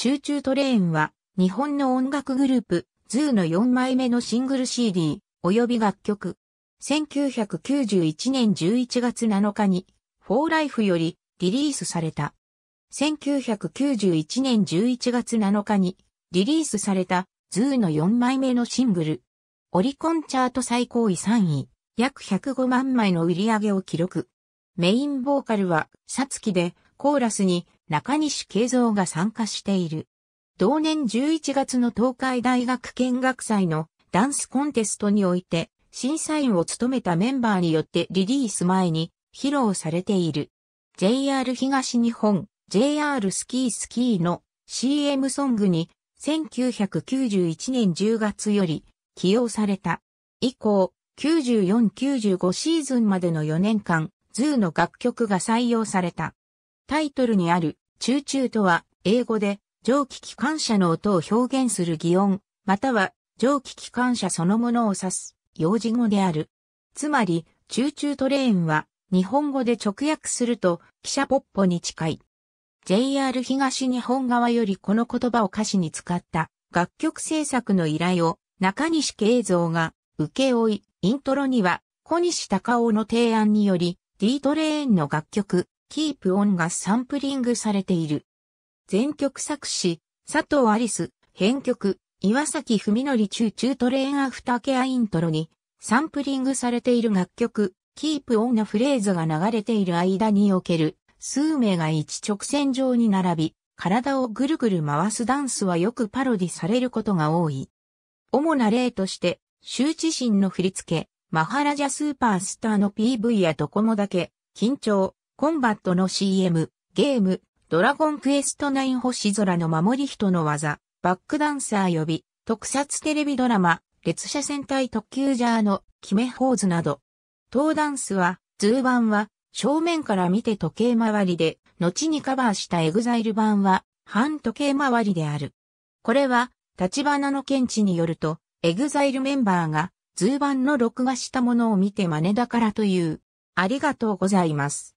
チューチュートレインは、日本の音楽グループ、ズーの4枚目のシングル CD、及び楽曲。1991年11月7日に、フォーライフよりリリースされた。1991年11月7日に、リリースされた、ズーの4枚目のシングル。オリコンチャート最高位3位、約105万枚の売り上げを記録。メインボーカルは、サツキで、コーラスに、中西慶三が参加している。同年11月の東海大学見学祭のダンスコンテストにおいて、審査員を務めたメンバーによってリリース前に披露されている。JR 東日本、JR スキースキーの CM ソングに1991年10月より起用された。以降、94-95シーズンまでの4年間、ズーの楽曲が採用された。タイトルにある、チチューューとは、英語で、蒸気機関車の音を表現する擬音、または、蒸気機関車そのものを指す、用事語である。つまり、チチューュートレインは、日本語で直訳すると、汽車ポッポに近い。JR 東日本側よりこの言葉を歌詞に使った楽曲制作の依頼を中西慶三が受け負い、イントロには小西隆夫の提案により D トレーンの楽曲キープオンがサンプリングされている。全曲作詞、佐藤アリス、編曲、岩崎文則中中トレーンアフターケアイントロに、サンプリングされている楽曲、キープオンのフレーズが流れている間における、数名が一直線上に並び、体をぐるぐる回すダンスはよくパロディされることが多い。主な例として、周知心の振り付け、マハラジャスーパースターの PV やドコモだけ、緊張、コンバットの CM、ゲーム、ドラゴンクエスト9星空の守り人の技、バックダンサー呼び、特撮テレビドラマ、列車戦隊特急ジャーの決めポーズなど。トーダンスは、ズー版は、正面から見て時計回りで、後にカバーしたエグザイル版は、半時計回りである。これは、立花の検知によると、エグザイルメンバーが、ズー版の録画したものを見て真似だからという。ありがとうございます。